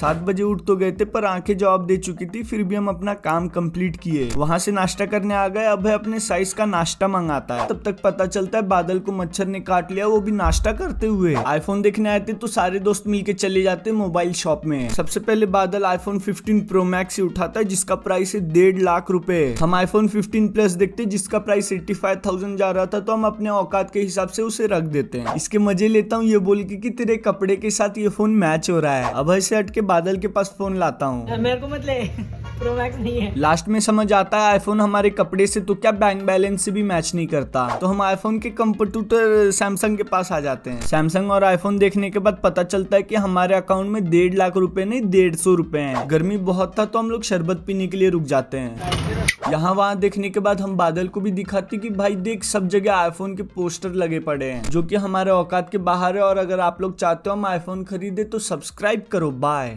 सात बजे उठ तो गए थे पर आंखें जवाब दे चुकी थी फिर भी हम अपना काम कंप्लीट किए वहां से नाश्ता करने आ गए अभय अपने साइज का नाश्ता मंगाता है तब तक पता चलता है बादल को मच्छर ने काट लिया वो भी नाश्ता करते हुए आईफोन देखने आए थे तो सारे दोस्त के चले जाते मोबाइल शॉप में सबसे पहले बादल आईफोन फिफ्टीन प्रो मैक्स उठाता है जिसका प्राइस है डेढ़ लाख रूपए हम आईफोन फिफ्टीन प्लस देखते जिसका प्राइस एट्टी फाइव थाउजेंड जा रहा था तो हम अपने औकात के हिसाब से उसे रख देते हैं इसके मजे लेता हूँ ये बोल के की तेरे कपड़े के साथ ये फोन मैच हो रहा है अभय से हटके बादल के पास फोन लाता हूँ मेरे को मत नहीं है लास्ट में समझ आता है आईफोन हमारे कपड़े से तो क्या बैंक बैलेंस से भी मैच नहीं करता तो हम आईफोन के कंप्यूटर सैमसंग के पास आ जाते हैं सैमसंग और आईफोन देखने के बाद पता चलता है कि हमारे अकाउंट में डेढ़ लाख रुपए नहीं डेढ़ सौ रूपए है गर्मी बहुत था तो हम लोग शरबत पीने के लिए रुक जाते हैं यहाँ वहाँ देखने के बाद हम बादल को भी दिखाते कि भाई देख सब जगह आईफोन के पोस्टर लगे पड़े हैं जो कि हमारे औकात के बाहर है और अगर आप लोग चाहते हो हम आईफोन खरीदे तो सब्सक्राइब करो बाय